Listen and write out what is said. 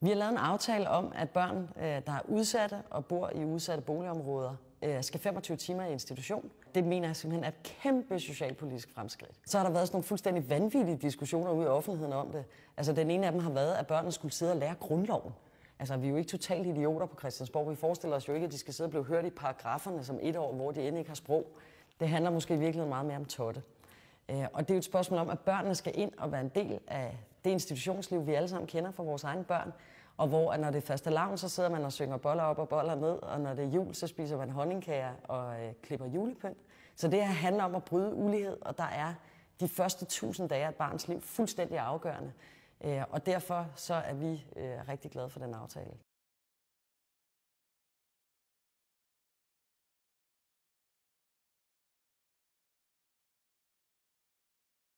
Vi har lavet en aftale om, at børn, øh, der er udsatte og bor i udsatte boligområder, øh, skal 25 timer i institution. Det mener jeg simpelthen er et kæmpe socialpolitisk fremskridt. Så har der været sådan nogle fuldstændig vanvittige diskussioner ude i offentligheden om det. Altså den ene af dem har været, at børnene skulle sidde og lære grundloven. Altså, vi er jo ikke totalt idioter på Christiansborg. Vi forestiller os jo ikke, at de skal sidde og blive hørt i paragraferne som et år, hvor de end ikke har sprog. Det handler måske i virkeligheden meget mere om totte. Øh, og det er jo et spørgsmål om, at børnene skal ind og være en del af det institutionsliv, vi alle sammen kender fra vores egne børn, og hvor at når det er faste lavn, så sidder man og synger boller op og boller ned, og når det er jul, så spiser man honningkager og øh, klipper julepynt. Så det her handler om at bryde ulighed, og der er de første tusind dage af et barns liv fuldstændig afgørende. Øh, og derfor så er vi øh, rigtig glade for den aftale.